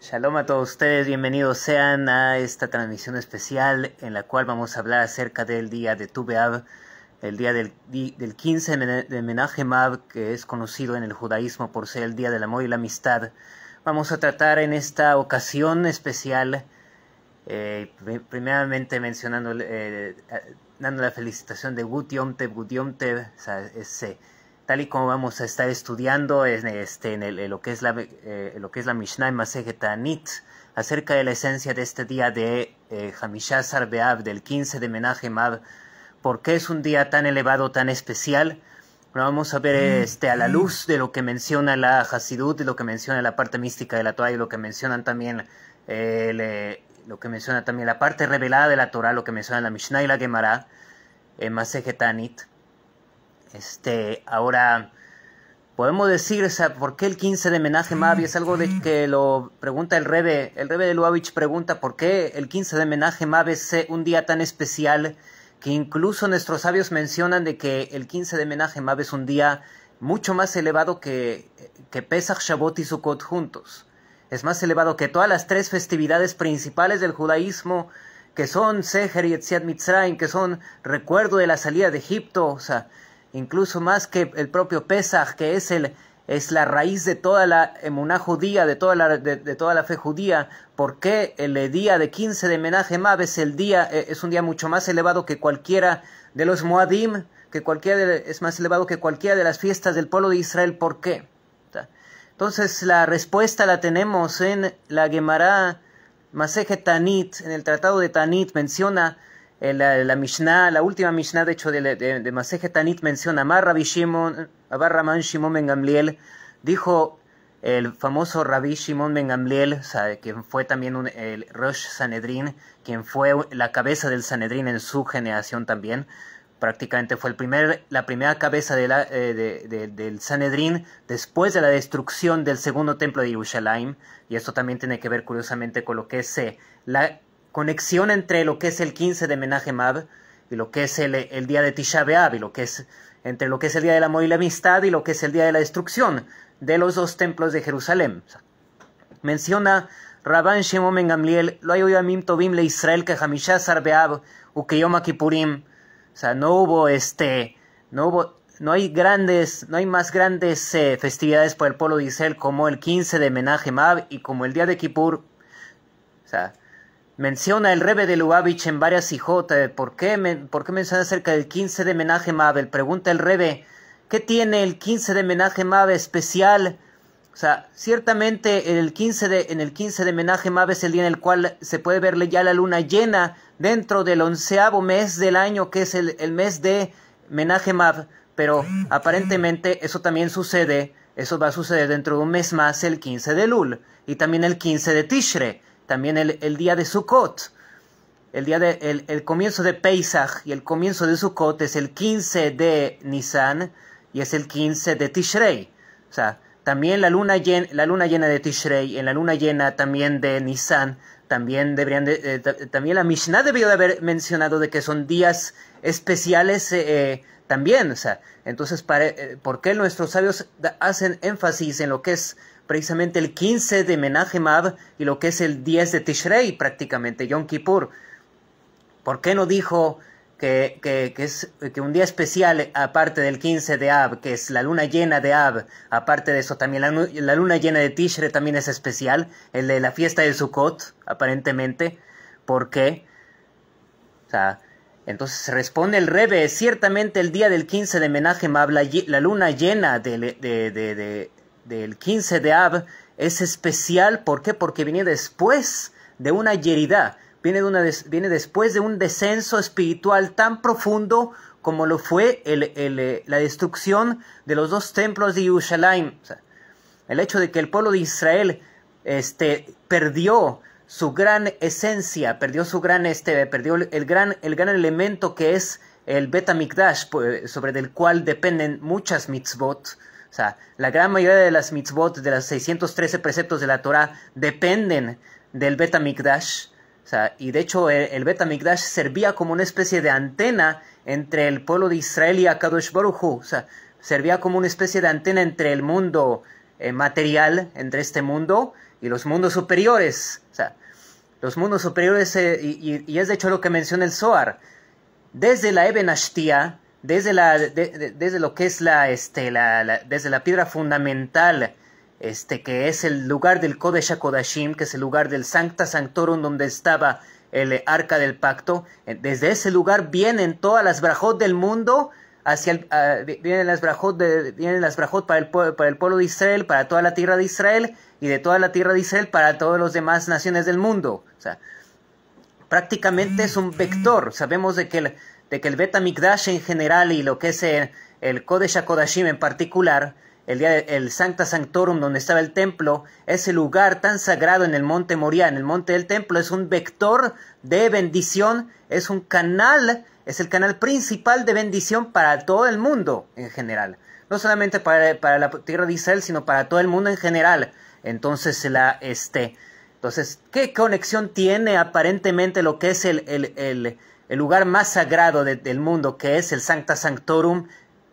Shalom a todos ustedes, bienvenidos sean a esta transmisión especial en la cual vamos a hablar acerca del día de Tubeab, el día del, del 15 de Menaje Mab, que es conocido en el judaísmo por ser el día del amor y la amistad. Vamos a tratar en esta ocasión especial, eh, primeramente mencionando, eh, eh, dando la felicitación de Gut Yom o sea, ese tal y como vamos a estar estudiando en, este, en, lo, que es la, eh, lo que es la Mishnah y Masegetanit acerca de la esencia de este día de eh, Hamishazar del 15 de Menaje porque por qué es un día tan elevado, tan especial. vamos a ver mm, este, a la mm. luz de lo que menciona la Hasidut, de lo que menciona la parte mística de la Torah y lo que mencionan también eh, lo que menciona también la parte revelada de la Torah, lo que menciona la Mishnah y la Gemara, en eh, este, ahora, podemos decir, o sea, ¿por qué el 15 de homenaje Mavi? Es algo de que lo pregunta el Rebe. El Rebe de Luavich pregunta, ¿por qué el 15 de homenaje Mavi es un día tan especial? Que incluso nuestros sabios mencionan de que el 15 de homenaje Mavi es un día mucho más elevado que, que Pesach, Shabbat y Sukkot juntos. Es más elevado que todas las tres festividades principales del judaísmo, que son Seher y Etziat Mitzrayim, que son recuerdo de la salida de Egipto, o sea, incluso más que el propio Pesaj, que es, el, es la raíz de toda la emuná judía, de toda la, de, toda la fe judía, porque el día de 15 de Menaje es, el día, e, es un día mucho más elevado que cualquiera de los Moadim, que cualquiera es más elevado que cualquiera de las fiestas del pueblo de Israel. ¿Por qué? Entonces la respuesta la tenemos en la Gemara Maseje Tanit, en el Tratado de Tanit, menciona la, la la última Mishnah, de hecho, de, de, Tanit menciona, a Rabbi Shimon, bar Raman Shimon Ben dijo el famoso Rabbi Shimon Ben Gamliel, quien fue también el Rosh Sanedrin, quien fue la cabeza del Sanedrin en su generación también, prácticamente fue la primera cabeza de la, eh, del sanedrin después de la destrucción del segundo templo de Jerusalén, y esto también tiene que ver curiosamente con lo que es eh, la conexión entre lo que es el 15 de Menaje Mab y lo que es el, día de Tisha B'Av y lo que es entre lo que es el día del amor y la amistad y lo que es el día de la destrucción de los dos templos de Jerusalén. Menciona Rabban Shimon Gamliel, lo hay Tobim Israel que Hamishazar Beab, Ukeyoma Kipurim. O sea, no hubo este, no hubo, no hay grandes, no hay más grandes eh, festividades por el pueblo de Israel como el 15 de Menaje Mab y como el día de Kippur. O sea, Menciona el Rebe de Lubavitch en varias hijotas. ¿Por qué, ¿Por qué menciona acerca del 15 de Menaje Mabel? Pregunta el Rebe, ¿qué tiene el 15 de Menaje Mabel especial? O sea, ciertamente en el 15 de, en el de Menaje Mabel es el día en el cual se puede ver ya la luna llena dentro del onceavo mes del año, que es el, mes de Menaje Mab. Pero aparentemente eso también sucede, eso va a suceder dentro de un mes más, el 15 de Lul, y también el 15 de Tishre también el, día de Sukkot. El, día de, el, comienzo de Pesach y el comienzo de Sukkot es el 15 de Nisan y es el 15 de Tishrei. O sea, también la luna, llena, la luna llena de Tishrei, en la luna llena también de Nisan, también deberían de, eh, también la Mishnah debió de haber mencionado de que son días especiales eh, eh, también, o sea, entonces ¿por qué nuestros sabios hacen énfasis en lo que es precisamente el 15 de Menachem Mab y lo que es el 10 de Tishrei prácticamente, Yom Kippur. ¿Por qué no dijo que, es, que un día especial, aparte del 15 de Ab, que es la luna llena de Ab, aparte de eso también la, luna llena de Tishrei también es especial, el de la fiesta de Sukkot, aparentemente? ¿Por qué? entonces responde el Rebe, ciertamente el día del 15 de Menajemab... la, luna llena de, del 15 de Ab es especial. ¿Por qué? Porque viene después de una yeridad, viene, de una viene después de un descenso espiritual tan profundo como lo fue eh, la destrucción de los dos templos de Yerushalayim. el hecho de que el pueblo de Israel este, perdió su gran esencia, perdió su gran este, perdió el gran, el gran elemento que es el Betamikdash, pues, sobre el cual dependen muchas mitzvot, o sea, la gran mayoría de las mitzvot, de los 613 preceptos de la Torah, dependen del Beta Mikdash. O sea, y de hecho el, Beta servía como una especie de antena entre el pueblo de Israel y Akadosh Baruj Hu. O sea, servía como una especie de antena entre el mundo eh, material, entre este mundo y los mundos superiores. O sea, los mundos superiores, eh, y, es de hecho lo que menciona el Zohar. Desde la Eben Ashtia, desde, la, desde lo que es la, este, la, desde la piedra fundamental, este, que es el lugar del Kodesh Kodashim, que es el lugar del Sancta Sanctorum donde estaba el arca del pacto. Eh, desde ese lugar vienen todas las brajot del mundo, hacia ah, vienen las brajot, de, vienen las para, el, para el pueblo de Israel, para toda la tierra de Israel, y de toda la tierra de Israel para todas las demás naciones del mundo. O sea, prácticamente es un vector. Sabemos de que... El, de que el Betamikdash en general y lo que es el, el Kodesh en particular, el, día el Sancta Sanctorum donde estaba el templo, ese lugar tan sagrado en el monte Moria, en el monte del templo, es un vector de bendición, es un canal, es el canal principal de bendición para todo el mundo en general. No solamente para, la tierra de Israel, sino para todo el mundo en general. Entonces, la, este, entonces ¿qué conexión tiene aparentemente lo que es el, el el lugar más sagrado del mundo, que es el Sancta Sanctorum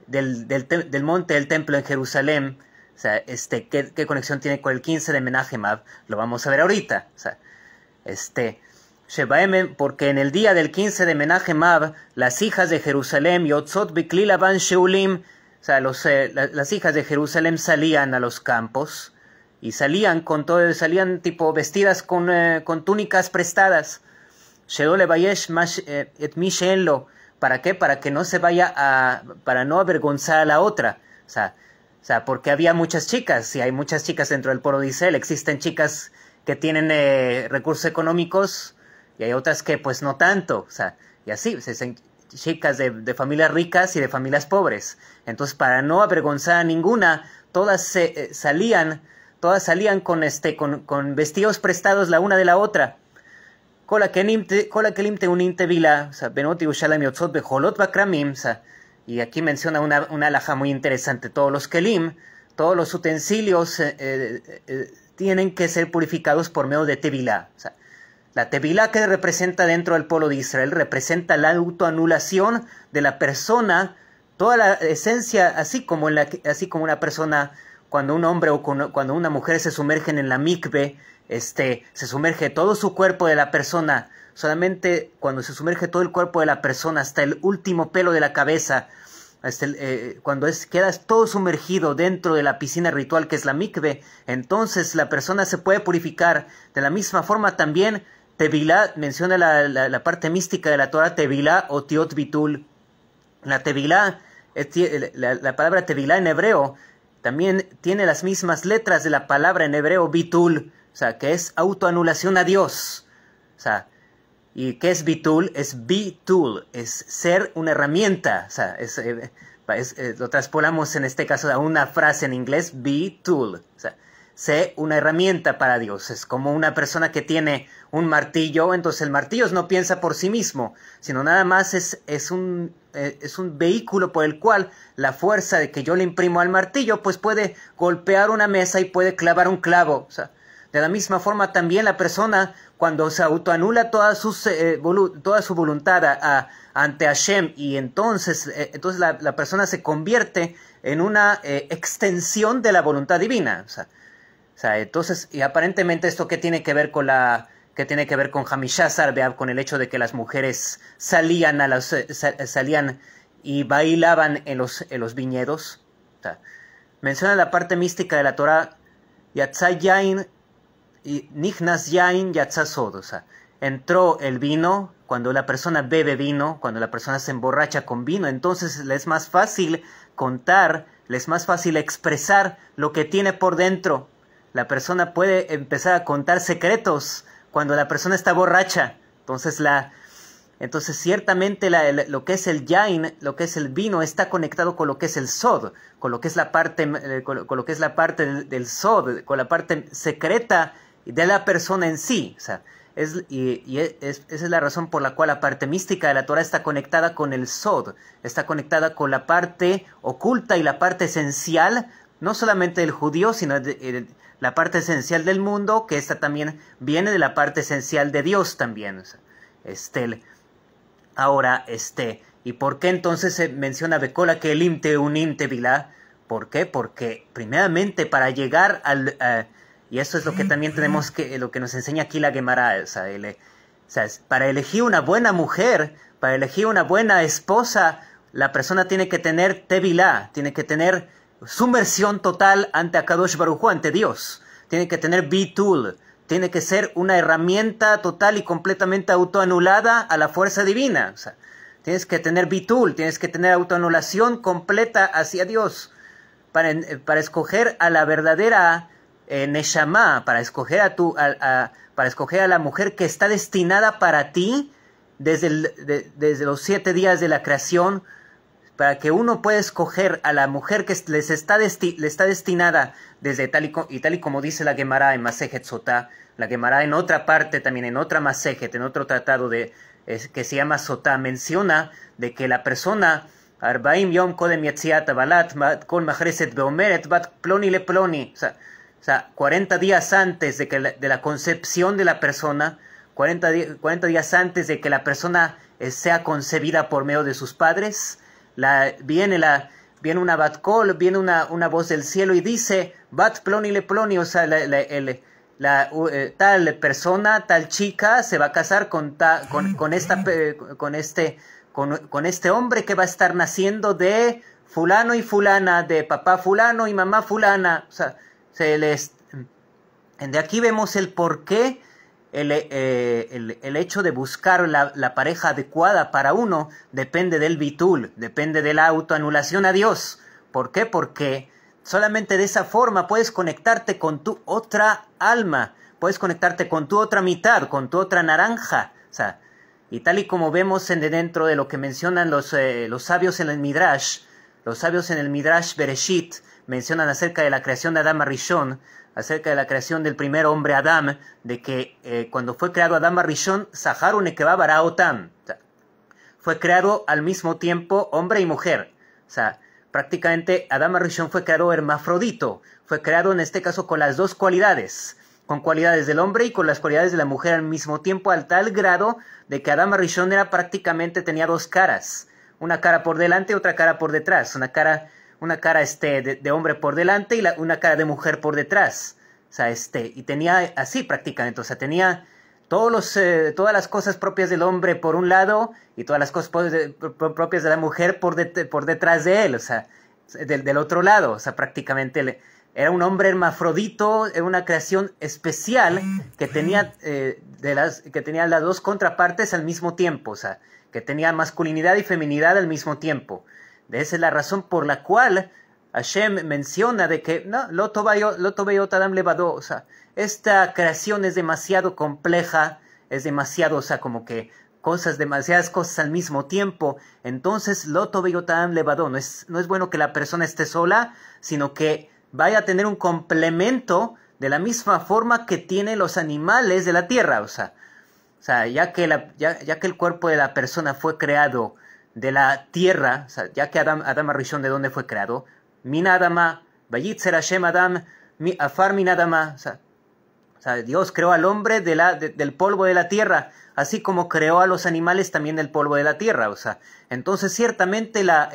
del, del, monte del templo en Jerusalén. O sea, este, ¿qué, conexión tiene con el 15 de Menajemab? Lo vamos a ver ahorita. O sea, este, porque en el día del 15 de Menajemab, las hijas de Jerusalén, Yotzot Biklilaban Sheulim, o sea, eh, las hijas de Jerusalén salían a los campos y salían con todo, salían tipo vestidas con, eh, con túnicas prestadas eh, ¿Para qué? Para que no se vaya a. para no avergonzar a la otra. O sea, o sea porque había muchas chicas, y hay muchas chicas dentro del Israel, existen chicas que tienen eh, recursos económicos y hay otras que pues no tanto. O sea, y así, se, chicas de, familias ricas y de familias pobres. Entonces, para no avergonzar a ninguna, todas se, eh, salían, todas salían con este, con vestidos prestados la una de la otra y aquí menciona una, una muy interesante, todos los kelim, todos los utensilios tienen que ser purificados por medio de tevilá. la tevilá que representa dentro del pueblo de Israel representa la autoanulación de la persona, toda la esencia, así como, la, así como una persona, cuando un hombre o cuando una mujer se sumergen en la mikve, este, se sumerge todo su cuerpo de la persona. Solamente cuando se sumerge todo el cuerpo de la persona, hasta el último pelo de la cabeza, eh, cuando es, quedas todo sumergido dentro de la piscina ritual que es la mikve, entonces la persona se puede purificar. De la misma forma también, Tevilá, menciona la, parte mística de la Torah, Tevilá o Tiot Bitul. La Tevilá, eh, eh, la, la palabra Tevilá en hebreo, también tiene las mismas letras de la palabra en hebreo Bitul o sea, que es autoanulación a Dios. O sea, y que es B-Tool? es B-Tool, es ser una herramienta. O sea, es, eh, eh, lo transpolamos en este caso a una frase en inglés, B-Tool. O sea, sé una herramienta para Dios. Es como una persona que tiene un martillo, entonces el martillo no piensa por sí mismo, sino nada más es, es, un, eh, es un vehículo por el cual la fuerza de que yo le imprimo al martillo, pues puede golpear una mesa y puede clavar un clavo. O sea, de la misma forma, también la persona, cuando se autoanula toda, eh, toda su voluntad ante Hashem, y entonces, eh, entonces la, persona se convierte en una eh, extensión de la voluntad divina. entonces, y aparentemente esto que tiene que ver con la que tiene que ver con Hamishazar, con el hecho de que las mujeres salían a las, salían y bailaban en los, los viñedos. menciona la parte mística de la Torah, Yatzayain y Nignas Yain sea, Entró el vino, cuando la persona bebe vino, cuando la persona se emborracha con vino, entonces le es más fácil contar, le es más fácil expresar lo que tiene por dentro. La persona puede empezar a contar secretos cuando la persona está borracha. Entonces la, entonces, ciertamente lo que es el yain, lo que es el vino, está conectado con lo que es el sod, con lo que es la parte, eh, con lo, que es la parte del, sod, con la parte secreta de la persona en sí. es, y, esa es la razón por la cual la parte mística de la Torah está conectada con el Sod, está conectada con la parte oculta y la parte esencial, no solamente del judío, sino eh, la parte esencial del mundo, que esta también viene de la parte esencial de Dios también. ahora, este, ¿y por qué entonces se menciona Becola que el imte un imte vilá? ¿Por qué? Porque primeramente para llegar al... Eh, y eso es lo que también tenemos que, eh, lo que nos enseña aquí la Gemara. O sea, eh, para elegir una buena mujer, para elegir una buena esposa, la persona tiene que tener tevilá, tiene que tener sumersión total ante Akadosh Baruj ante Dios. Tiene que tener bitul, tiene que ser una herramienta total y completamente autoanulada a la fuerza divina. sea, tienes que tener bitul, tienes que tener autoanulación completa hacia Dios para, eh, para escoger a la verdadera eh, para escoger a, tu, para escoger a la mujer que está destinada para ti desde, los siete días de la creación, para que uno pueda escoger a la mujer que les está, le está destinada desde tal y, tal y como dice la Gemara en Masejet Sotá, la Gemara en otra parte también, en otra Masejet, en otro tratado de, que se llama Sotá, menciona de que la persona... Arbaim Yom Bat O sea, o sea, 40 días antes de, que la, de la concepción de la persona, 40, días antes de que la persona eh, sea concebida por medio de sus padres, la, viene, la, viene una call viene una, una voz del cielo y dice, bat ploni le o sea, la, eh, tal persona, tal chica se va a casar con, con, esta, con, este, con, con este hombre que va a estar naciendo de fulano y fulana, de papá fulano y mamá fulana, o sea, de aquí vemos el por qué el, eh, hecho de buscar la, pareja adecuada para uno depende del bitul, depende de la autoanulación a Dios. ¿Por qué? Porque solamente de esa forma puedes conectarte con tu otra alma, puedes conectarte con tu otra mitad, con tu otra naranja. y tal y como vemos en, dentro de lo que mencionan los, eh, los sabios en el Midrash, los sabios en el Midrash Bereshit, mencionan acerca de la creación de Adama Rishon, acerca de la creación del primer hombre Adam, de que eh, cuando fue creado Adama Rishon, Saharu fue creado al mismo tiempo hombre y mujer. O sea, prácticamente Adama Rishon fue creado hermafrodito, fue creado en este caso con las dos cualidades con cualidades del hombre y con las cualidades de la mujer al mismo tiempo, al tal grado de que Adama Rishon era prácticamente tenía dos caras, una cara por delante y otra cara por detrás, una cara una cara este, de, hombre por delante y una cara de mujer por detrás. O sea, este, y tenía así prácticamente, o sea, tenía todos los, eh, todas las cosas propias del hombre por un lado y todas las cosas propias de la mujer por, detrás de él, o sea, del, otro lado, o sea, prácticamente era un hombre hermafrodito, era una creación especial que tenía, eh, las, que tenía las dos contrapartes al mismo tiempo, o sea, que tenía masculinidad y feminidad al mismo tiempo. Esa es la razón por la cual Hashem menciona de que no, lo Adam levado, o sea, esta creación es demasiado compleja, es demasiado, o sea, como que cosas, demasiadas cosas al mismo tiempo. Entonces, Loto Beyotam levado no es, no es bueno que la persona esté sola, sino que vaya a tener un complemento de la misma forma que tienen los animales de la tierra. O sea, o sea ya, que ya que el cuerpo de la persona fue creado de la tierra, ya que Adam, Rishon de dónde fue creado, mi, Afar o sea, Dios creó al hombre del polvo de la tierra, así como creó a los animales también del polvo de la tierra. O sea, entonces ciertamente la,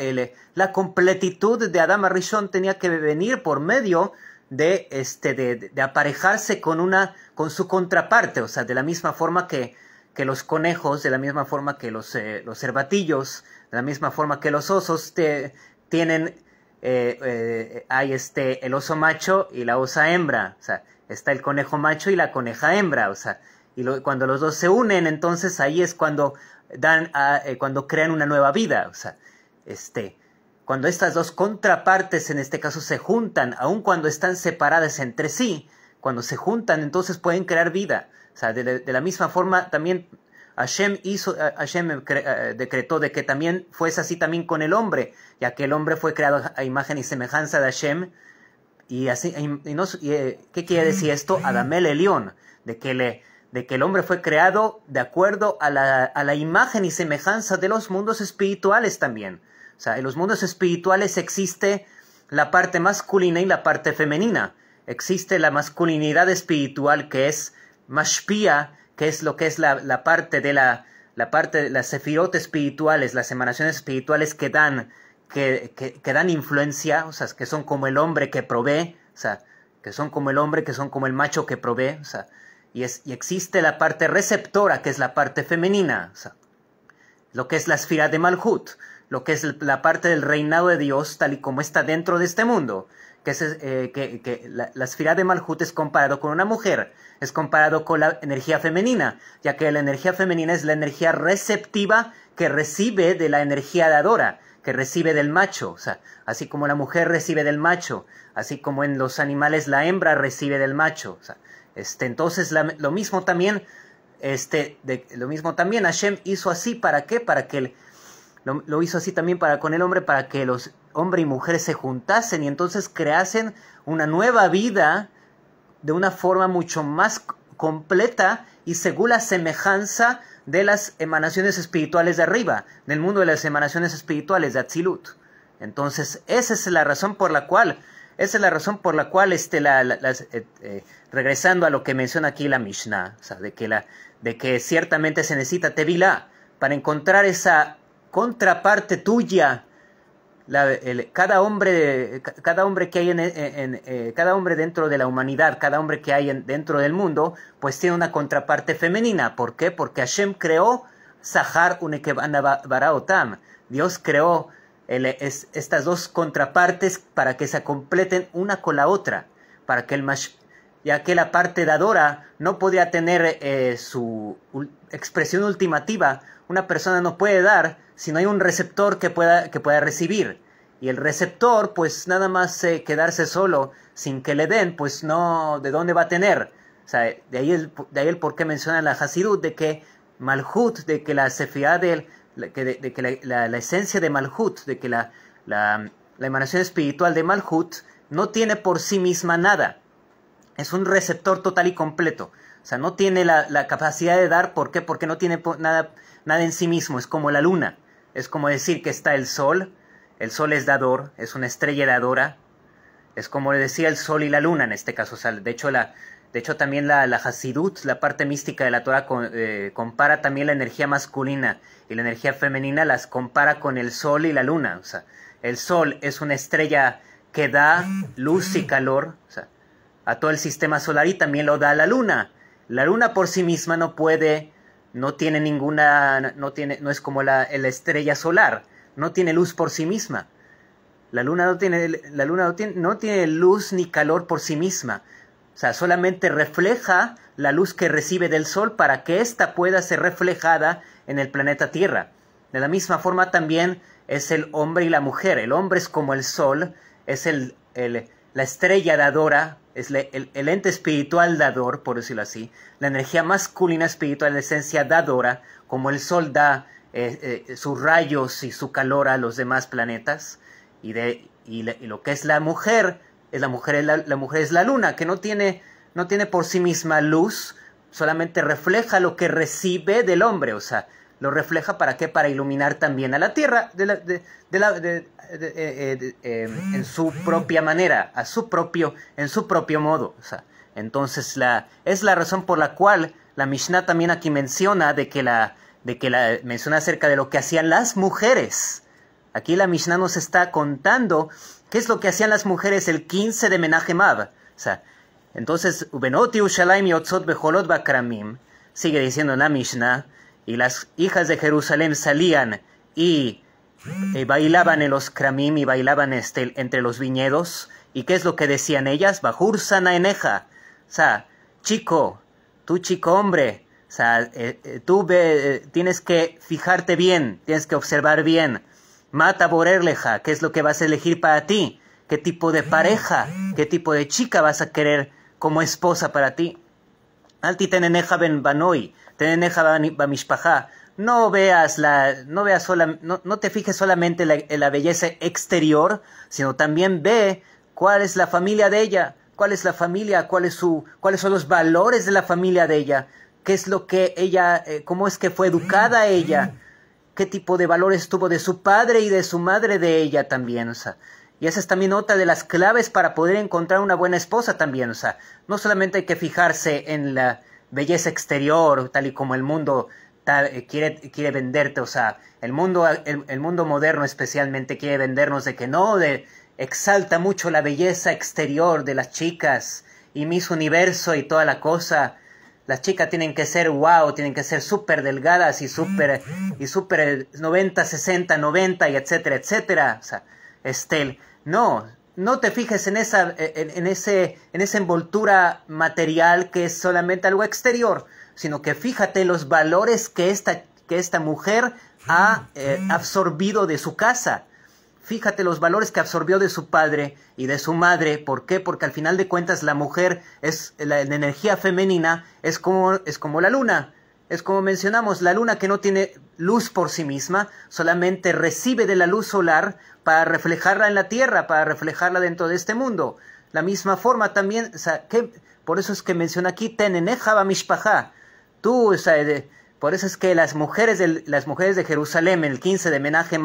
la completitud de Adama Rishon tenía que venir por medio de, este, de, de aparejarse con, una, con su contraparte, o sea, de la misma forma que, que los conejos, de la misma forma que los, eh, los cervatillos, de la misma forma que los osos, te, tienen, eh, eh, hay este, el oso macho y la osa hembra, o sea, está el conejo macho y la coneja hembra, o sea, y cuando los dos se unen, entonces ahí es cuando dan, a, cuando crean una nueva vida, o sea, este, cuando estas dos contrapartes en este caso se juntan, aun cuando están separadas entre sí, cuando se juntan, entonces pueden crear vida. O sea, de, la misma forma también Hashem hizo, eh, eh, decretó de que también fuese así también con el hombre, ya que el hombre fue creado a imagen y semejanza de Hashem. Y así, eh, ¿qué quiere decir mm. esto? Adamel Elión, de que le, de que el hombre fue creado de acuerdo a la, a la imagen y semejanza de los mundos espirituales también. O sea, en los mundos espirituales existe la parte masculina y la parte femenina. Existe la masculinidad espiritual que es mashpia, que es lo que es la, parte de la, la parte, las sefirot espirituales, las emanaciones espirituales que dan, que, que, dan influencia, o sea, que son como el hombre que provee, o sea, que son como el hombre, que son como el macho que provee, o sea, y, es, y existe la parte receptora, que es la parte femenina, o sea, lo que es la esfira de Malhut, lo que es la parte del reinado de Dios tal y como está dentro de este mundo. Eh, que, que, la, la, de Malhut es comparado con una mujer, es comparado con la energía femenina, ya que la energía femenina es la energía receptiva que recibe de la energía dadora, que recibe del macho, o sea, así como la mujer recibe del macho, así como en los animales la hembra recibe del macho, o sea, este, entonces lo mismo también, este, lo mismo también Hashem hizo así, ¿para qué? Para que lo, lo hizo así también para con el hombre, para que los hombre y mujer se juntasen y entonces creasen una nueva vida de una forma mucho más completa y según la semejanza de las emanaciones espirituales de arriba, del mundo de las emanaciones espirituales de Atzilut. Entonces, esa es la razón por la cual, esa es la razón por la cual, este, la, eh, eh, regresando a lo que menciona aquí la Mishnah, de que, la, de que ciertamente se necesita Tevilá para encontrar esa contraparte tuya cada hombre cada hombre que hay en, eh, cada hombre dentro de la humanidad cada hombre que hay dentro del mundo pues tiene una contraparte femenina ¿por qué? porque Hashem creó Sahar Baraotam Dios creó estas dos contrapartes para que se completen una con la otra para que el, ya que la parte dadora no podía tener eh, su expresión ultimativa. Una persona no puede dar si no hay un receptor que pueda, que pueda recibir. Y el receptor, pues nada más eh, quedarse solo sin que le den, pues no, ¿de dónde va a tener? O sea, de ahí el, de ahí el por qué menciona la Hasidut, de que Malhut, de que la la, esencia de Malhut, de que la, la, la emanación espiritual de Malhut no tiene por sí misma nada es un receptor total y completo. O sea, no tiene la, capacidad de dar. ¿Por qué? Porque no tiene nada, nada en sí mismo. Es como la luna. Es como decir que está el sol. El sol es dador, es una estrella dadora. Es como le decía el sol y la luna en este caso. O sea, de hecho, la, de hecho también la, la Hasidut, la parte mística de la Torah, eh, compara también la energía masculina y la energía femenina, las compara con el sol y la luna. O sea, el sol es una estrella que da luz y calor. O sea, a todo el sistema solar y también lo da la luna. La luna por sí misma no puede, no tiene ninguna, no, tiene, no es como la, estrella solar, no tiene luz por sí misma. La luna, no tiene, la luna no, tiene, no tiene luz ni calor por sí misma. O sea, solamente refleja la luz que recibe del Sol para que ésta pueda ser reflejada en el planeta Tierra. De la misma forma también es el hombre y la mujer. El hombre es como el Sol, es el la estrella dadora es el, ente espiritual dador, por decirlo así. La energía masculina espiritual, la esencia dadora, como el sol da eh, eh, sus rayos y su calor a los demás planetas. Y, lo que es la mujer, es la mujer es la, la, mujer es la luna, que no tiene, no tiene por sí misma luz, solamente refleja lo que recibe del hombre. O sea, lo refleja para qué? Para iluminar también a la Tierra de la, eh, eh, em, en su propia manera, a su propio, en su propio modo. sea, entonces la, es la razón por la cual la Mishnah también aquí menciona de que la, de que la menciona acerca de lo que hacían las mujeres. Aquí la Mishnah nos está contando qué es lo que hacían las mujeres el 15 de Menachemab. sea, entonces, Ubenot Shalaim Beholot Bakramim, sigue diciendo la Mishnah, y las hijas de Jerusalén salían y eh, bailaban en los kramim y bailaban este, entre los viñedos. ¿Y qué es lo que decían ellas? Bajur eneja. O sea, chico, tú chico hombre, o sea, eh, eh, tú tienes que fijarte bien, tienes que observar bien. Mata borerleja, ¿qué es lo que vas a elegir para ti? ¿Qué tipo de pareja, qué tipo de chica vas a querer como esposa para ti? Altiteneneja ben banoi no veas la, no veas sola, no, te fijes solamente en la belleza exterior, sino también ve cuál es la familia de ella, cuál es la familia, cuál es su, cuáles son los valores de la familia de ella, qué es lo que ella, eh, cómo es que fue educada mm. ella, qué tipo de valores tuvo de su padre y de su madre de ella también, o sea, y esa es también otra de las claves para poder encontrar una buena esposa también, o sea, no solamente hay que fijarse en la, belleza exterior, tal y como el mundo eh, quiere, quiere venderte, o sea, el mundo, el, mundo moderno especialmente quiere vendernos de que no, de, exalta mucho la belleza exterior de las chicas y Miss universo y toda la cosa. Las chicas tienen que ser wow, tienen que ser súper delgadas y súper y super 90, 60, 90 y etcétera, etcétera. O sea, Estel, no, no te fijes en esa, eh, en, ese, en esa envoltura material que es solamente algo exterior, sino que fíjate los valores que esta, que esta mujer ha ah, eh, absorbido de su casa. Fíjate los valores que absorbió de su padre y de su madre. ¿Por qué? Porque al final de cuentas la mujer es la, la energía femenina es como, es como la luna es como mencionamos, la luna que no tiene luz por sí misma, solamente recibe de la luz solar para reflejarla en la Tierra, para reflejarla dentro de este mundo. La misma forma también, o sea, que, por eso es que menciona aquí, tenenejaba Tú, o por eso es que las mujeres, de, las mujeres de Jerusalén, el 15 de Menaje en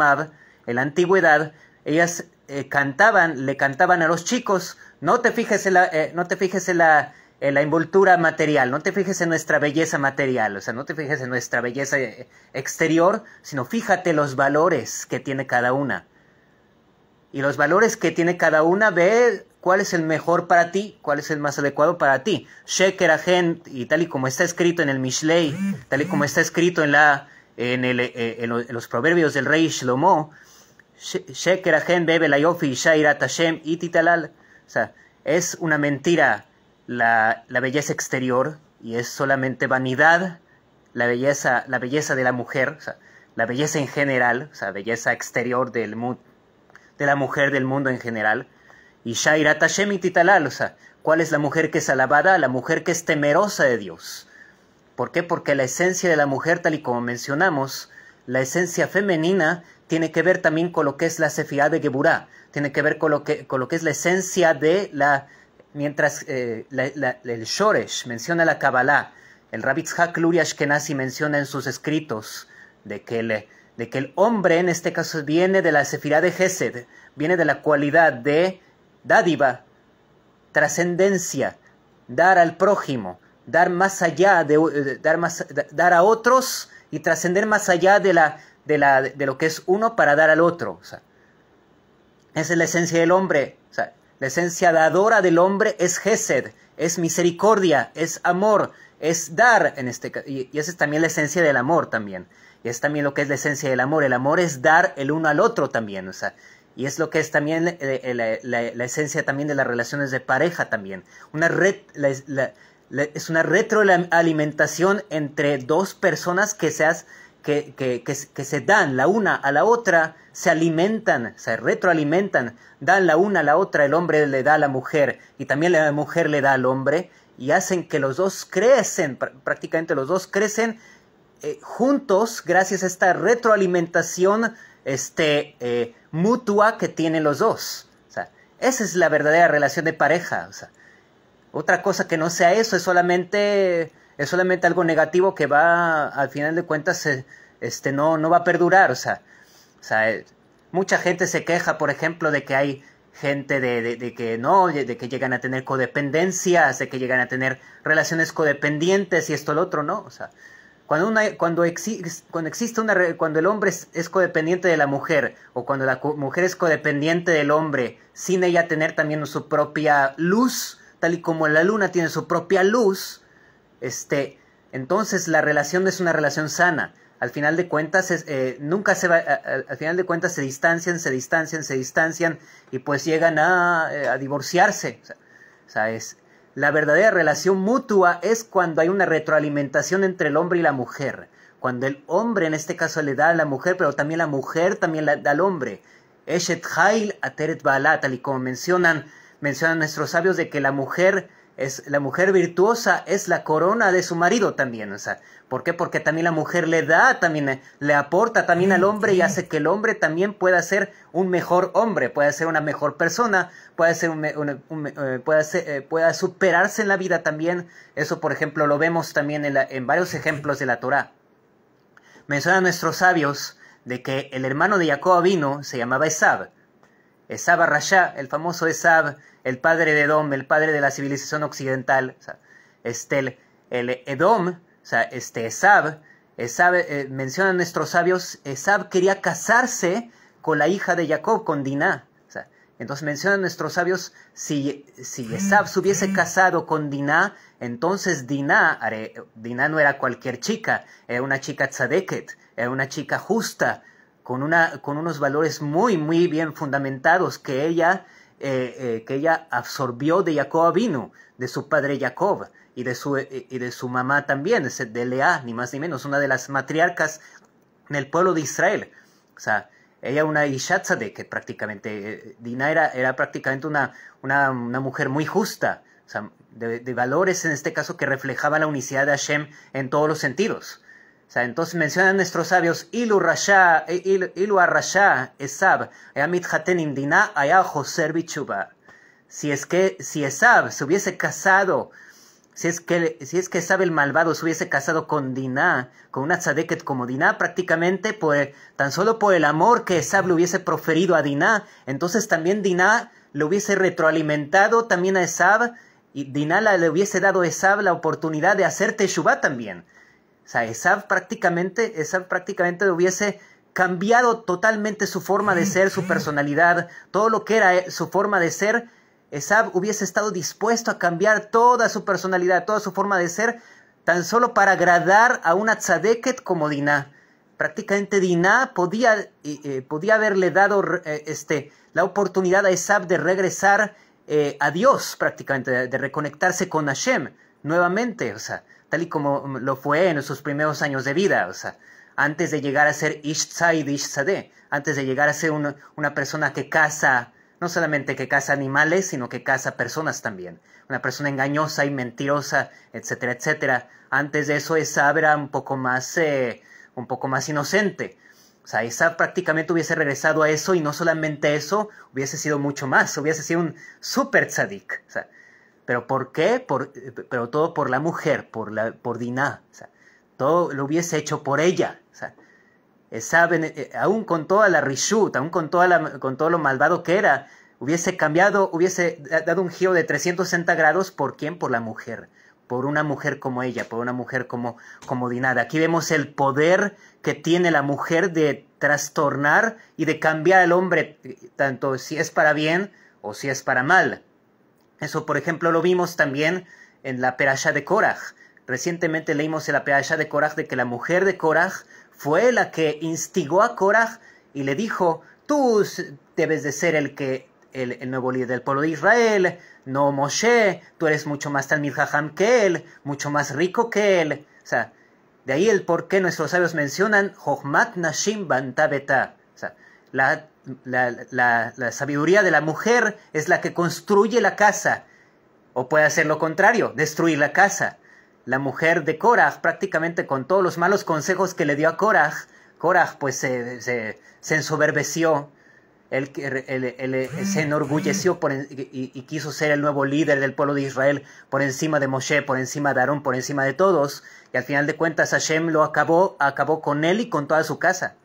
la antigüedad, ellas eh, cantaban, le cantaban a los chicos, no te fijes la, eh, no te fijes en la en la envoltura material, no te fijes en nuestra belleza material, o sea, no te fijes en nuestra belleza eh, exterior, sino fíjate los valores que tiene cada una. Y los valores que tiene cada una, ve cuál es el mejor para ti, cuál es el más adecuado para ti. Sheker y tal y como está escrito en el Mishlei, tal y como está escrito en, la, en, eh, los proverbios del rey Shlomo, Sheker bebe la yofi, ititalal. O sea, es una mentira la, belleza exterior y es solamente vanidad, la belleza, la belleza de la mujer, la belleza en general, o sea, belleza exterior del de la mujer del mundo en general. Y Shaira o sea, ¿cuál es la mujer que es alabada? La mujer que es temerosa de Dios. ¿Por qué? Porque la esencia de la mujer, tal y como mencionamos, la esencia femenina tiene que ver también con lo que es la cefía de Geburá, tiene que ver con lo que, con lo que es la esencia de la mientras eh, el Shoresh menciona la Kabbalah, el Rabitzhak Luria Ashkenazi menciona en sus escritos de que, el, de que el hombre, en este caso, viene de la sefirá de Gesed, viene de la cualidad de dádiva, trascendencia, dar al prójimo, dar más allá, de, dar, más, dar a otros y trascender más allá de, la, de, la, de lo que es uno para dar al otro. esa es la esencia del hombre. O sea, la esencia dadora del hombre es Gesed, es misericordia, es amor, es dar en este y, y esa es también la esencia del amor también. Y es también lo que es la esencia del amor. El amor es dar el uno al otro también, o sea, y es lo que es también la, esencia también de las relaciones de pareja también. Una red, es una retroalimentación entre dos personas que seas que, se dan la una a la otra, se alimentan, se retroalimentan, dan la una a la otra, el hombre le da a la mujer y también la mujer le da al hombre y hacen que los dos crecen, prácticamente los dos crecen eh, juntos gracias a esta retroalimentación este, eh, mutua que tienen los dos. esa es la verdadera relación de pareja. otra cosa que no sea eso es solamente es solamente algo negativo que va, al final de cuentas, eh, este, no, no va a perdurar. O sea, eh, mucha gente se queja, por ejemplo, de que hay gente de, que no, de que llegan a tener codependencias, de que llegan a tener relaciones codependientes y esto el otro, ¿no? O sea, cuando, una, cuando, cuando existe una, cuando el hombre es, es, codependiente de la mujer o cuando la mujer es codependiente del hombre, sin ella tener también su propia luz, tal y como la luna tiene su propia luz, este, entonces la relación es una relación sana. Al final de cuentas, eh, nunca se va, al, final de cuentas se distancian, se distancian, se distancian y pues llegan a, eh, divorciarse. es, la verdadera relación mutua es cuando hay una retroalimentación entre el hombre y la mujer. Cuando el hombre en este caso le da a la mujer, pero también la mujer también da al hombre. Eshet Hail Ateret balat tal y como mencionan, mencionan nuestros sabios de que la mujer es la mujer virtuosa es la corona de su marido también, o ¿por qué? Porque también la mujer le da, también le aporta también al mm, hombre y hace que el hombre también pueda ser un mejor hombre, pueda ser una mejor persona, pueda ser, superarse en la vida también. Eso, por ejemplo, lo vemos también en, varios ejemplos de la Torá. Mencionan nuestros sabios de que el hermano de Jacob vino se llamaba Esab Esab Arrayá, el famoso Esab, el padre de Edom, el padre de la civilización occidental, este, el, Edom, o sea, este Esab, eh, mencionan nuestros sabios, Esab quería casarse con la hija de Jacob, con Diná. O sea, entonces mencionan nuestros sabios, si, si Esab mm, se hubiese casado con Diná, entonces Diná, Diná no era cualquier chica, era una chica tzadeket, era una chica justa, con, una, con unos valores muy, muy bien fundamentados que ella, eh, eh, que ella absorbió de Jacob vino, de su padre Jacob y de su, eh, y de su mamá también, de Lea, ni más ni menos, una de las matriarcas del pueblo de Israel. O sea, ella una Ishatzade, que prácticamente, Dina era, era prácticamente una, mujer muy justa, o sea, de, de valores en este caso que reflejaba la unicidad de Hashem en todos los sentidos. O sea, entonces mencionan nuestros sabios, Ilu Rasha, eh, Ilu Arrasha, Esab, eh, Si es que, si Esab se hubiese casado, si es que, si es que Esab el malvado se hubiese casado con Diná, con una tzadeket como Diná, prácticamente, pues, tan solo por el amor que Esab le hubiese proferido a Diná, entonces también Diná le hubiese retroalimentado también a Esab, y Diná le hubiese dado a Esab la oportunidad de hacer Teshuvah también. O sea, Esab prácticamente, prácticamente hubiese cambiado totalmente su forma de ser, su personalidad, todo lo que era eh, su forma de ser. Esab hubiese estado dispuesto a cambiar toda su personalidad, toda su forma de ser, tan solo para agradar a una tzadeket como Diná. Prácticamente Diná podía, eh, eh, podía haberle dado este, la oportunidad a Esab de regresar a Dios, prácticamente, de, de reconectarse con Hashem nuevamente. O sea, tal y como lo fue en sus primeros años de vida, o sea, antes de llegar a ser ish Ishtzade, antes de llegar a ser una persona que caza, no solamente que caza animales, sino que caza personas también, una persona engañosa y mentirosa, etcétera, etcétera. Antes de eso, esa era un poco más, eh, un poco más inocente. O sea, esa prácticamente hubiese regresado a eso y no solamente eso, hubiese sido mucho más, hubiese sido un super tzadik. O sea, ¿Pero por qué? Por, pero todo por la mujer, por, la, por Dinah. todo lo hubiese hecho por ella. O sea, eh, eh, eh, aún con toda la rishut, aún con, toda con todo lo malvado que era, hubiese cambiado, hubiese dado un giro de 360 grados. ¿Por quién? Por la mujer. Por una mujer como ella, por una mujer como, como Dinah. Aquí vemos el poder que tiene la mujer de trastornar y de cambiar al hombre, tanto si es para bien o si es para mal. Eso, por ejemplo, lo vimos también en la perasha de Korach. Recientemente leímos en la perasha de Korach de que la mujer de Korach fue la que instigó a Korach y le dijo, tú debes de ser el que el, nuevo líder del pueblo de Israel, no Moshe, tú eres mucho más Talmud que él, mucho más rico que él. O sea, de ahí el por qué nuestros sabios mencionan Jochmat Nashim Bantabeta. O sea, la la, sabiduría de la mujer es la que construye la casa, o puede hacer lo contrario, destruir la casa. La mujer de Korah, prácticamente con todos los malos consejos que le dio a Korah, Korah pues se, se, ensoberbeció, él, se enorgulleció por, y, quiso ser el nuevo líder del pueblo de Israel por encima de Moshe, por encima de Aarón, por encima de todos. Y al final de cuentas Hashem lo acabó, acabó con él y con toda su casa.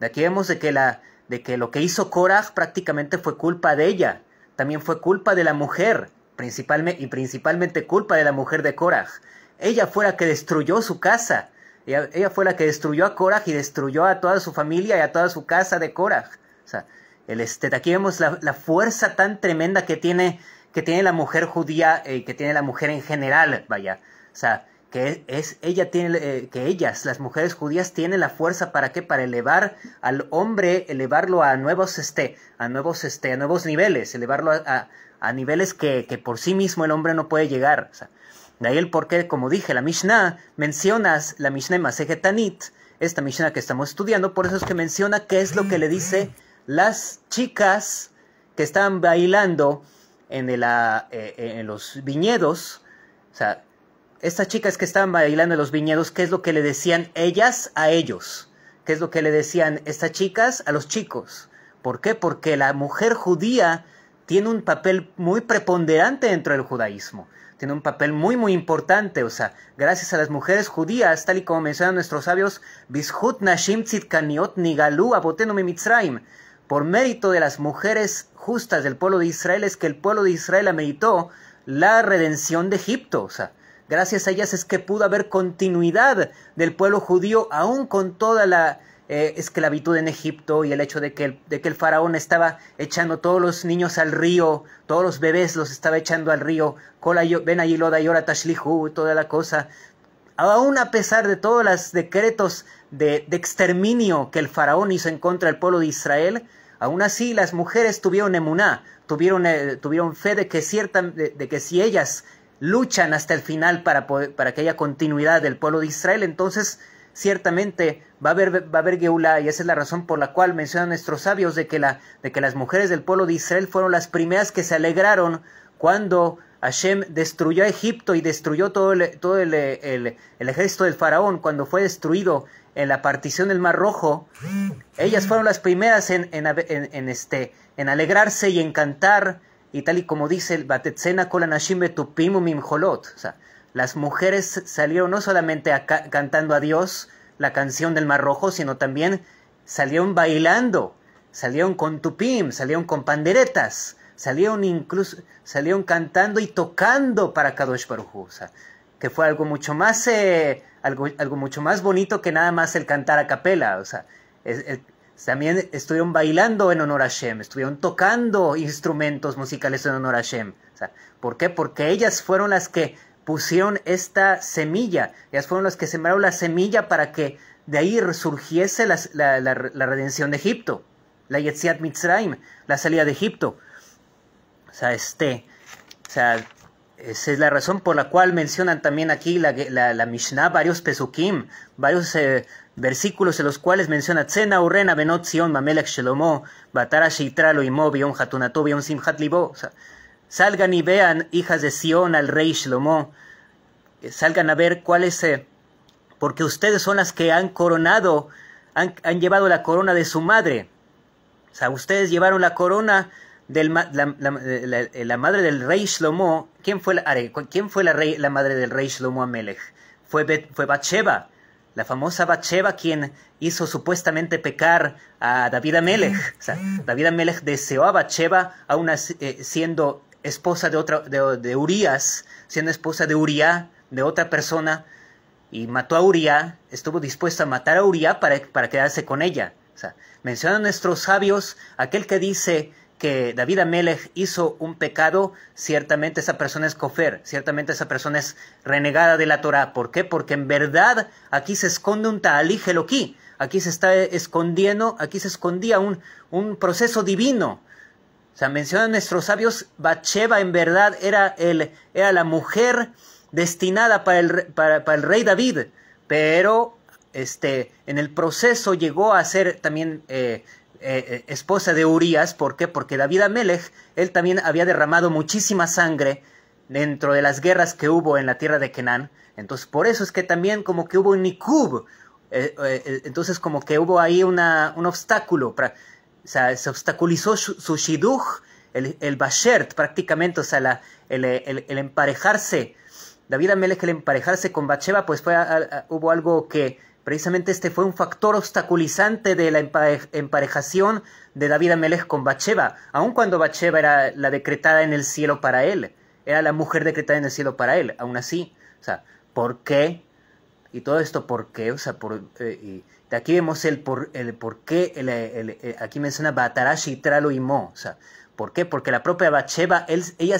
de aquí vemos de que la, de que lo que hizo Korah prácticamente fue culpa de ella, también fue culpa de la mujer, principalmente, y principalmente culpa de la mujer de Korah. Ella fue la que destruyó su casa, ella, ella, fue la que destruyó a Korah y destruyó a toda su familia y a toda su casa de Korah. O sea, el este, aquí vemos la, fuerza tan tremenda que tiene, que tiene la mujer judía y eh, que tiene la mujer en general, vaya. O sea, que es ella tiene eh, que ellas las mujeres judías tienen la fuerza para qué para elevar al hombre elevarlo a nuevos este a nuevos este a nuevos niveles elevarlo a, niveles que, por sí mismo el hombre no puede llegar de ahí el porqué como dije la Mishnah mencionas la Mishnah tanit esta Mishnah que estamos estudiando por eso es que menciona qué es lo que le dice las chicas que están bailando en, el, eh, eh, en los viñedos o sea estas chicas que estaban bailando en los viñedos, ¿qué es lo que le decían ellas a ellos? ¿Qué es lo que le decían estas chicas a los chicos? ¿Por qué? Porque la mujer judía tiene un papel muy preponderante dentro del judaísmo. Tiene un papel muy, muy importante. O sea, gracias a las mujeres judías, tal y como mencionan nuestros sabios, Bishut Nashim Por mérito de las mujeres justas del pueblo de Israel es que el pueblo de Israel ameritó la redención de Egipto. O sea, Gracias a ellas es que pudo haber continuidad del pueblo judío, aún con toda la eh, esclavitud en Egipto y el hecho de que el, de que el faraón estaba echando todos los niños al río, todos los bebés los estaba echando al río, ven allí loda y tashlihu, toda la cosa. Aún a pesar de todos los decretos de, exterminio que el faraón hizo en contra del pueblo de Israel, aún así las mujeres tuvieron emuná, tuvieron, eh, tuvieron fe de que, cierta, de que si ellas luchan hasta el final para, para que haya continuidad del pueblo de Israel. Entonces, ciertamente va a haber, va a haber Geulah, y esa es la razón por la cual mencionan nuestros sabios de que, la, de que las mujeres del pueblo de Israel fueron las primeras que se alegraron cuando Hashem destruyó a Egipto y destruyó todo el, todo el, ejército del faraón, cuando fue destruido en la partición del Mar Rojo, ellas fueron las primeras en, en, en este, en alegrarse y en cantar y tal y como dice el Batetzena O sea, las mujeres salieron no solamente cantando a Dios la canción del Mar Rojo, sino también salieron bailando, salieron con tupim, salieron con panderetas, salieron incluso, salieron cantando y tocando para Kadosh Baruj o sea, que fue algo mucho más, eh, algo, algo, mucho más bonito que nada más el cantar a capela, o sea, es, también estuvieron bailando en honor a Shem, estuvieron tocando instrumentos musicales en honor a Shem. ¿Por qué? Porque ellas fueron las que pusieron esta semilla, ellas fueron las que sembraron la semilla para que de ahí resurgiese la, redención de Egipto, la Yetziat Mitzrayim, la salida de Egipto. O sea, este, o sea, esa es la razón por la cual mencionan también aquí la, la, Mishnah, varios pesukim, varios eh, versículos en los cuales menciona Tzena Urena Benot Sion Mamelech Shelomo, Batara Sheitralo y Bion Hatunatobi, salgan y vean, hijas de Sion, al rey Shlomo. Eh, salgan a ver cuál es, eh, porque ustedes son las que han coronado, han, llevado la corona de su madre. O sea, ustedes llevaron la corona de la, la madre del rey Shlomo ¿Quién fue la, quién fue la, rey, la madre del rey Shlomo Amelech? Fue, la famosa Bathsheba quien hizo supuestamente pecar a David Amelech. David Amelech deseó a Bathsheba, eh, siendo esposa de, otra, de, Urias, siendo esposa de Uriah, de otra persona, y mató a Uriah, estuvo dispuesto a matar a Uriah para, para quedarse con ella. mencionan nuestros sabios aquel que dice que David Amelech hizo un pecado, ciertamente esa persona es cofer, ciertamente esa persona es renegada de la Torah. ¿Por qué? Porque en verdad aquí se esconde un taalí geloquí, aquí se está escondiendo, aquí se escondía un, un proceso divino. O sea, mencionan nuestros sabios, Bacheva en verdad era, el, era la mujer destinada para el, para, el rey David, pero este, en el proceso llegó a ser también eh, eh, eh, esposa de Urias. ¿Por qué? Porque David Amelech, él también había derramado muchísima sangre dentro de las guerras que hubo en la tierra de Kenán. Entonces, por eso es que también como que hubo un Nikub. Eh, entonces, como que hubo ahí una, un obstáculo. o sea, se obstaculizó su, su el, el bashert prácticamente, o sea, el, emparejarse. David Amelech, el emparejarse con Bacheva, pues fue, hubo algo que Precisamente este fue un factor obstaculizante de la emparejación de David Amelech con Bacheva, aun cuando Bacheva era la decretada en el cielo para él, era la mujer decretada en el cielo para él, aún así. O sea, ¿por qué? Y todo esto, ¿por qué? O sea, por, eh, de aquí vemos el por, el por qué, aquí menciona Batarashi, Tralo y Mo. O sea, ¿Por qué? Porque la propia Bacheva, ella,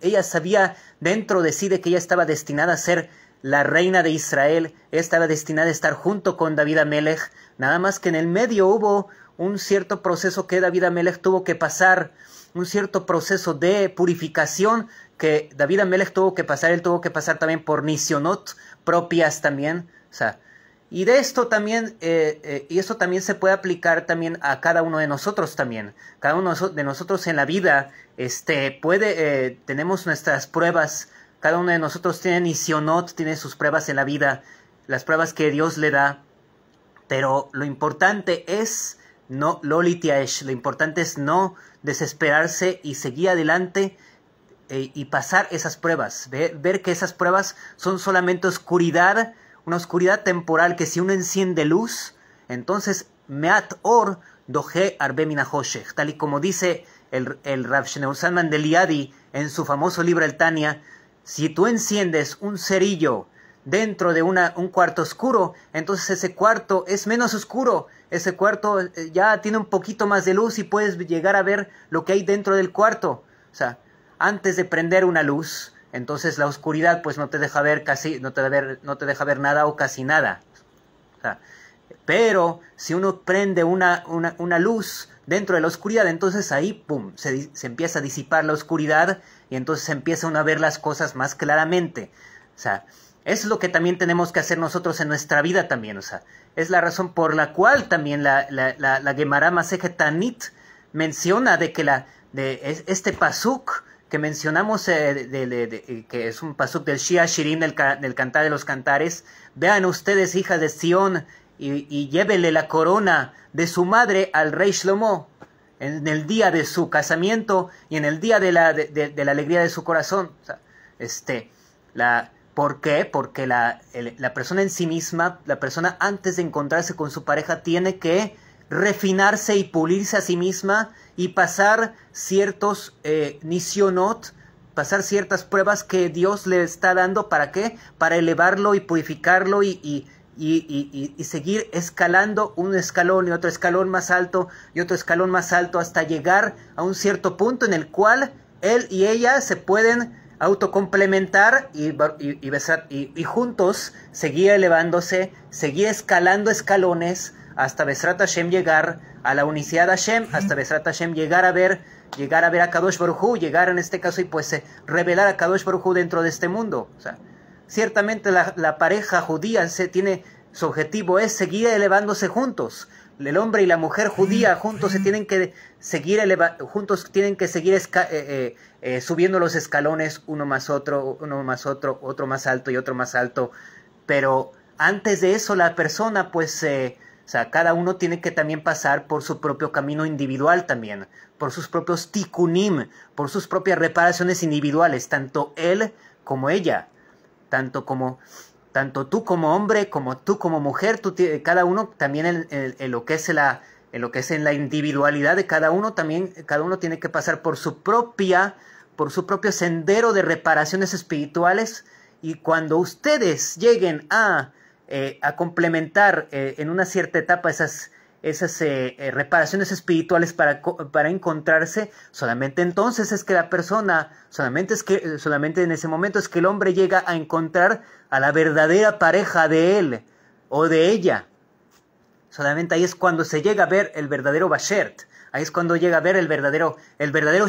ella sabía dentro de sí de que ella estaba destinada a ser la reina de Israel estaba destinada a estar junto con David Amelech, nada más que en el medio hubo un cierto proceso que David Amelech tuvo que pasar, un cierto proceso de purificación que David Amelech tuvo que pasar, él tuvo que pasar también por Nisionot propias también, o sea, y de esto también, eh, eh, y esto también se puede aplicar también a cada uno de nosotros también. Cada uno de nosotros en la vida, este, puede, eh, tenemos nuestras pruebas, cada uno de nosotros tiene no, tiene sus pruebas en la vida, las pruebas que Dios le da. Pero lo importante es no lolitiaesh, lo importante es no desesperarse y seguir adelante eh, y pasar esas pruebas. Ver, que esas pruebas son solamente oscuridad, una oscuridad temporal que si uno enciende luz, entonces meat or doje tal y como dice el, el Rav Salman de Liadi en su famoso libro El Tania, si tú enciendes un cerillo dentro de un cuarto oscuro, entonces ese cuarto es menos oscuro, ese cuarto eh, ya tiene un poquito más de luz y puedes llegar a ver lo que hay dentro del cuarto. O sea, antes de prender una luz, entonces la oscuridad pues no te deja ver casi, no te, ver, no te deja ver nada o casi nada. pero si uno prende una, luz dentro de la oscuridad, entonces ahí, pum, se empieza a disipar la oscuridad y entonces empieza uno a ver las cosas más claramente. O sea, es lo que también tenemos que hacer nosotros en nuestra vida también, o sea, es la razón por la cual también la, la, la, Gemara menciona de que la, de este pasuk que mencionamos, eh, eh, que es un pasuk del Shia Shirin, del, Cantar de los Cantares, vean ustedes, hija de Sion y, y llévele la corona de su madre al rey Shlomo, en el día de su casamiento y en el día de la, de, la alegría de su corazón. este, la, ¿Por qué? Porque la, persona en sí misma, la persona antes de encontrarse con su pareja, tiene que refinarse y pulirse a sí misma y pasar ciertos eh, nisionot, pasar ciertas pruebas que Dios le está dando. ¿Para qué? Para elevarlo y purificarlo y y, seguir escalando un escalón y otro escalón más alto y otro escalón más alto hasta llegar a un cierto punto en el cual él y ella se pueden autocomplementar y, y besar, y, juntos seguir elevándose, seguir escalando escalones hasta Besrat Hashem llegar a la unicidad Hashem, hasta Besrat Hashem llegar a ver, llegar a ver a Kadosh Baruj llegar en este caso y pues eh, revelar a Kadosh Baruj dentro de este mundo. O sea, Ciertamente la, pareja judía se tiene, su objetivo es seguir elevándose juntos. El hombre y la mujer judía juntos se tienen que seguir juntos tienen que seguir eh, eh, eh, subiendo los escalones uno más otro, uno más otro, otro más alto y otro más alto. Pero antes de eso la persona pues o sea, cada uno tiene que también pasar por su propio camino individual también, por sus propios tikkunim, por sus propias reparaciones individuales, tanto él como ella tanto como tanto tú como hombre como tú como mujer, tú, eh, cada uno también en, lo que es la en lo que es en la individualidad de cada uno también cada uno tiene que pasar por su propia por su propio sendero de reparaciones espirituales y cuando ustedes lleguen a, eh, a complementar eh, en una cierta etapa esas esas eh, eh, reparaciones espirituales para, encontrarse, solamente entonces es que la persona, solamente, es que, eh, solamente en ese momento es que el hombre llega a encontrar a la verdadera pareja de él o de ella. Solamente ahí es cuando se llega a ver el verdadero Bashert, ahí es cuando llega a ver el verdadero, el verdadero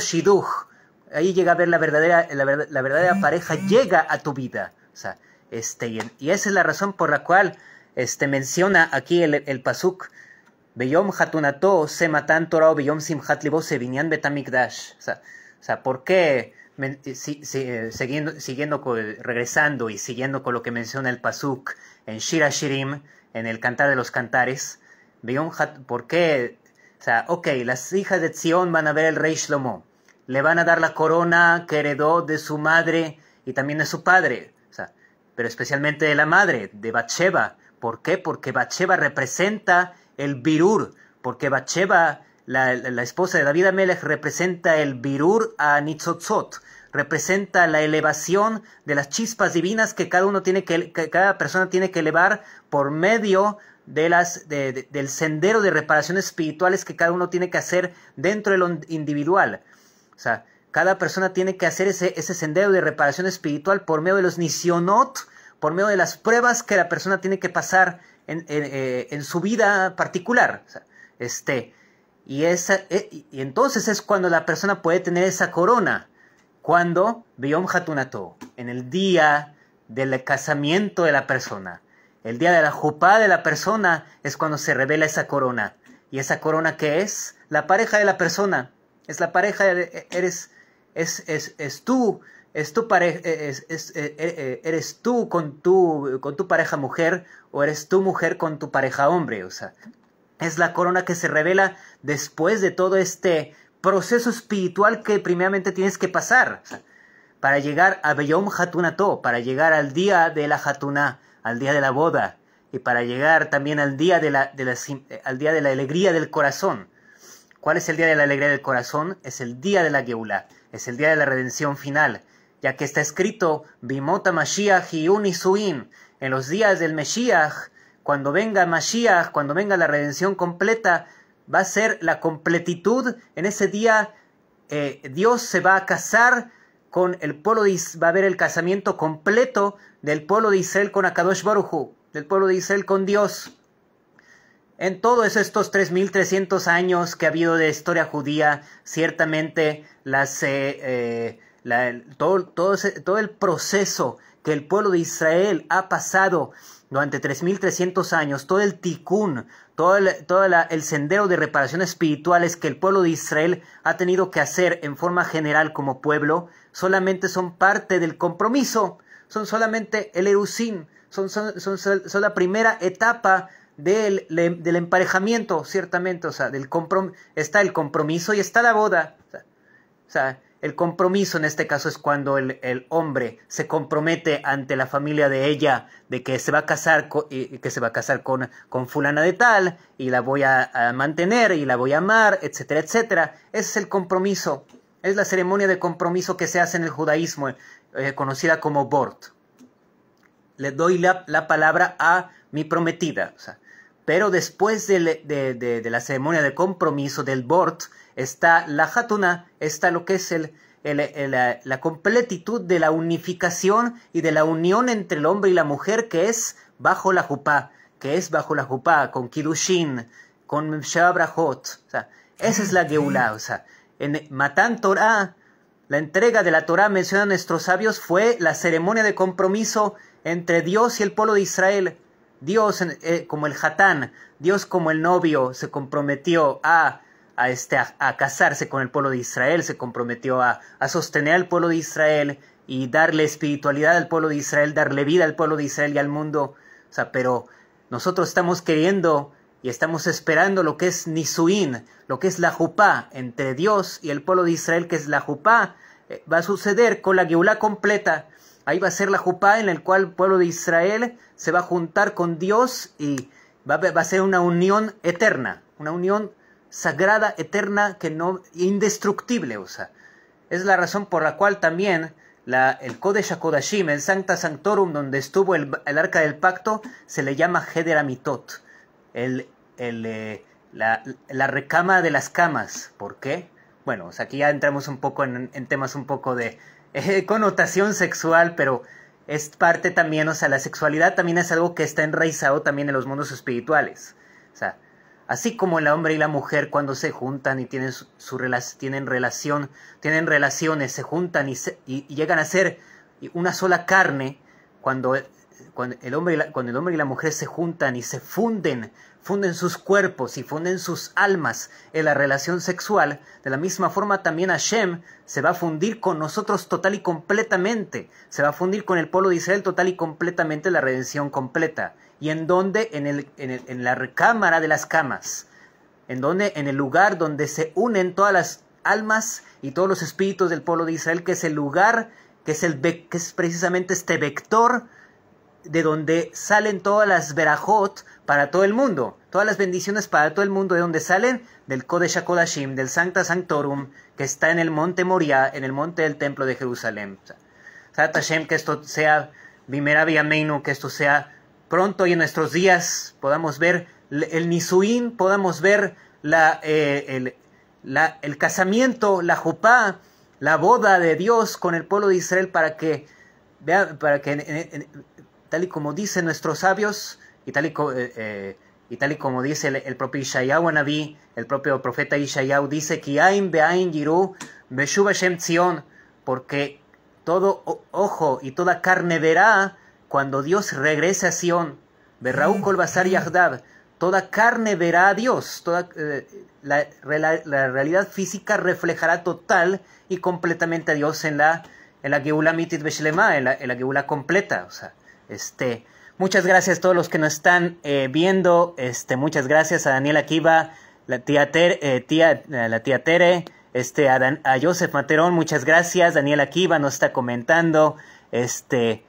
ahí llega a ver la verdadera, la, verdadera pareja, llega a tu vida. O sea, este, y, esa es la razón por la cual este, menciona aquí el, el Pasuk se matan o se Betamikdash. O sea, ¿por qué, eh, siguiendo, regresando y siguiendo con lo que menciona el Pasuk en Shira Shirim, en el Cantar de los Cantares, ¿por qué? O sea, ok, las hijas de Zion van a ver el rey Shlomo, le van a dar la corona que heredó de su madre y también de su padre, o pero especialmente de la madre, de Bathsheba. ¿Por qué? Porque Bathsheba representa el Virur, porque Bacheva, la, esposa de David Amelech, representa el Virur a Nitzotzot, representa la elevación de las chispas divinas que cada uno tiene que, cada persona tiene que elevar por medio de las, de, del sendero de reparaciones espirituales que cada uno tiene que hacer dentro de lo individual. O sea, cada persona tiene que hacer ese, ese sendero de reparación espiritual por medio de los nisionot, por medio de las pruebas que la persona tiene que pasar eh, en, su vida particular. Este, y, esa, eh, y entonces es cuando la persona puede tener esa corona. Cuando, Biom en el día del casamiento de la persona. El día de la jupá de la persona es cuando se revela esa corona. ¿Y esa corona qué es? La pareja de la persona. Es la pareja, de, e, eres, es, es, es tú ¿Es tu pareja, eh, eh, eh, ¿Eres tú con, tu, con tu pareja mujer o eres tú mujer con tu pareja hombre? O sea, es la corona que se revela después de todo este proceso espiritual que primeramente tienes que pasar para llegar a Beyom Hatunato, para llegar al día de la Hatuna, al día de la boda y para llegar también al día de la, al día de la alegría del corazón. ¿Cuál es el día de la alegría del corazón? Es el día de la Geulah, es el día de la redención final ya que está escrito Bimota Mashiach y Unisuin, en los días del Meshiach, cuando venga Mashiach, cuando venga la redención completa, va a ser la completitud, en ese día eh, Dios se va a casar con el pueblo de Israel, va a haber el casamiento completo del pueblo de Israel con Akadosh Baruchu, del pueblo de Israel con Dios. En todos estos 3.300 años que ha habido de historia judía, ciertamente las... Eh, eh, todo, todo, todo el proceso que el pueblo de Israel ha pasado durante 3.300 años, todo el Ticún, todo, el, el sendero de reparación espirituales que el pueblo de Israel ha tenido que hacer en forma general como pueblo, solamente son parte del compromiso, son solamente el erusín son, son, la primera etapa del, emparejamiento, ciertamente, o sea, del comprom está el compromiso y está la boda. o sea el compromiso en este caso es cuando el, hombre se compromete ante la familia de ella de que se va a casar, con, y, que se va a casar con, con fulana de tal y la voy a, mantener y la voy a amar, etcétera, etcétera. Ese es el compromiso. Es la ceremonia de compromiso que se hace en el judaísmo, eh, conocida como Bort. Le doy la, palabra a mi prometida. pero después de la ceremonia de compromiso del Bort, está la Hatuna, está lo que es el, la, completitud de la unificación y de la unión entre el hombre y la mujer que es bajo la jupá, que es bajo la jupá, con Kidushin, con Shabrahot. O esa es la Geulah. O sea, en Matan Torah, la entrega de la Torah, a nuestros sabios, fue la ceremonia de compromiso entre Dios y el pueblo de Israel. Dios eh, como el Hatán, Dios como el novio, se comprometió a este, a, a, casarse con el pueblo de Israel, se comprometió a, sostener al pueblo de Israel y darle espiritualidad al pueblo de Israel, darle vida al pueblo de Israel y al mundo. O sea, pero nosotros estamos queriendo y estamos esperando lo que es Nisuín, lo que es la Jupá entre Dios y el pueblo de Israel, que es la Jupá, eh, va a suceder con la Geulá completa. Ahí va a ser la Jupá en el cual el pueblo de Israel se va a juntar con Dios y va, va a ser una unión eterna, una unión sagrada, eterna, que no, indestructible, o sea. Es la razón por la cual también la, el Kodesh Shakodashim, el Sancta Sanctorum, donde estuvo el, Arca del Pacto, se le llama Heder el, eh, la, recama de las camas. ¿Por qué? Bueno, o sea, aquí ya entramos un poco en, temas un poco de eh, connotación sexual, pero es parte también, o sea, la sexualidad también es algo que está enraizado también en los mundos espirituales. O sea, Así como el hombre y la mujer cuando se juntan y tienen, su, relación, tienen relaciones, se juntan y, llegan a ser una sola carne, eh, cuando, el hombre y la, cuando el hombre y la mujer se juntan y se funden, funden sus cuerpos y funden sus almas en la relación sexual, de la misma forma también Hashem se va a fundir con nosotros total y completamente, se va a fundir con el pueblo de Israel total y completamente la redención completa. ¿Y en donde, En, el, en, la recámara de las camas. En, donde, en el lugar donde se unen todas las almas y todos los espíritus del pueblo de Israel, que es el lugar, que es, el, que es precisamente este vector de donde salen todas las verajot para todo el mundo, todas las bendiciones para todo el mundo, de donde salen del Kodesh HaKodashim, del Sancta Sanctorum, que está en el monte Moria en el monte del templo de Jerusalén. Sat que esto sea, Bimera que esto sea pronto y en nuestros días podamos ver el Nisuín, podamos ver eh, la, el, casamiento, la jupá, la boda de Dios con el pueblo de Israel para que, para que tal y como dicen nuestros sabios y tal y, eh, eh, como dice el, propio Ishayahu Anabí, el propio profeta Ishayahu dice que porque todo ojo y toda carne verá cuando Dios regrese a Sión, un mm. Colbazar y Ahdab, toda carne verá a Dios, toda, eh, la, realidad física reflejará total y completamente a Dios en la, en la Geula Mitit Beshlema, en la, en la Geula completa. O sea, este, muchas gracias a todos los que nos están eh, viendo, este, muchas gracias a Daniel Akiva, la tía, Ter, eh, tía la tía Tere, este, a, Joseph Materón, muchas gracias, Daniel Akiva nos está comentando, este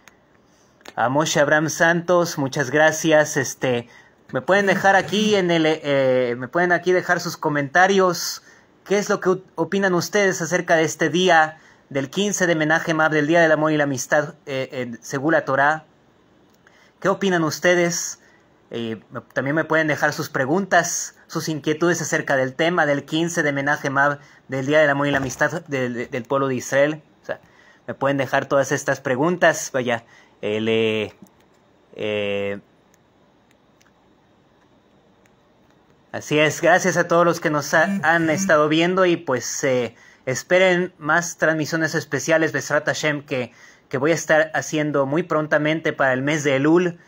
a Abraham Santos, muchas gracias. Este, me pueden dejar aquí en el, eh, me pueden aquí dejar sus comentarios. ¿Qué es lo que opinan ustedes acerca de este día del 15 de homenaje Mab, del Día del Amor y la Amistad, eh, según la Torá? ¿Qué opinan ustedes? Eh, también me pueden dejar sus preguntas, sus inquietudes acerca del tema del 15 de Menaje Mab, del Día del Amor y la Amistad del, del pueblo de Israel. O sea, me pueden dejar todas estas preguntas, vaya eh, así es, gracias a todos los que nos han estado viendo y pues eh, esperen más transmisiones especiales de strata que, que voy a estar haciendo muy prontamente para el mes de Elul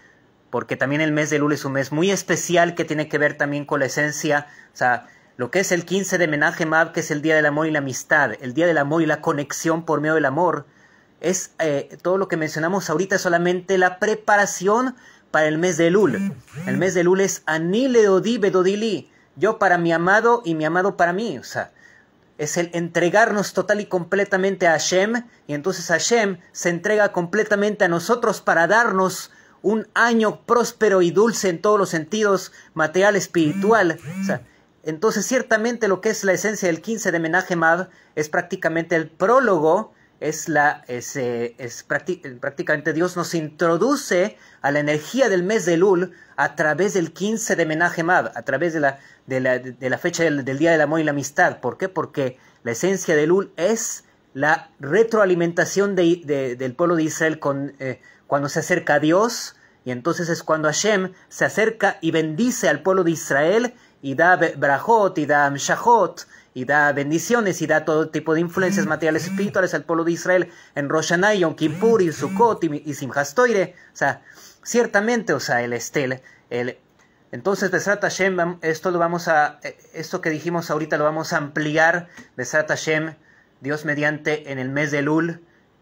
porque también el mes de Elul es un mes muy especial que tiene que ver también con la esencia, o sea, lo que es el 15 de Menaje Mab, que es el Día del Amor y la Amistad, el Día del Amor y la Conexión por medio del Amor, es eh, todo lo que mencionamos ahorita, solamente la preparación para el mes de Lul. El mes de Elul es Anilodí Bedodili, yo para mi amado y mi amado para mí. O sea, es el entregarnos total y completamente a Hashem, y entonces Hashem se entrega completamente a nosotros para darnos un año próspero y dulce en todos los sentidos, material, espiritual. O sea, entonces ciertamente lo que es la esencia del 15 de Menaje Mav es prácticamente el prólogo es la es, eh, prácticamente Dios nos introduce a la energía del mes de Lul a través del 15 de Menaje a través de la, de la, de la fecha del, Día del Amor y la Amistad. ¿Por qué? Porque la esencia de Lul es la retroalimentación de, del pueblo de Israel con, eh, cuando se acerca a Dios, y entonces es cuando Hashem se acerca y bendice al pueblo de Israel y da brajot y da amshachot y da bendiciones y da todo tipo de influencias mm, materiales mm. espirituales al pueblo de Israel en Rosh Hashanah, Kippur, y Sukkot y, O sea, ciertamente, o sea, el estel, el, entonces, Besrat Hashem, esto, lo vamos a, eh, esto que dijimos ahorita lo vamos a ampliar, Besrat Hashem, Dios mediante, en el mes de Lul,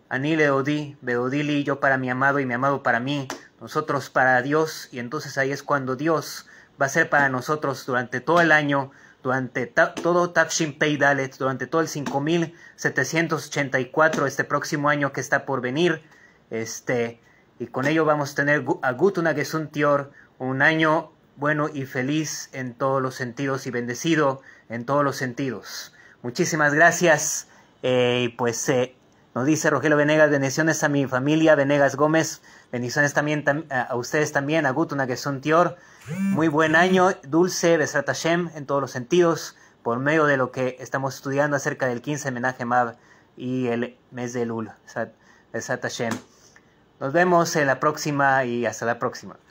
Anile Odi, Beodili, yo para mi amado y mi amado para mí, nosotros para Dios, y entonces ahí es cuando Dios va a ser para nosotros durante todo el año durante todo Tafshin Dalet, durante todo el 5784, este próximo año que está por venir. Este, y con ello vamos a tener a Gutuna Gesuntior, un año bueno y feliz en todos los sentidos y bendecido en todos los sentidos. Muchísimas gracias. Eh, y pues eh, nos dice Rogelio Venegas, bendiciones a mi familia, Venegas Gómez, bendiciones también a ustedes también, a Gutuna Gesuntior. Tior muy buen año, dulce, Besat Hashem, en todos los sentidos, por medio de lo que estamos estudiando acerca del 15 homenaje Mab y el mes de Lul, Besrat Hashem. Nos vemos en la próxima y hasta la próxima.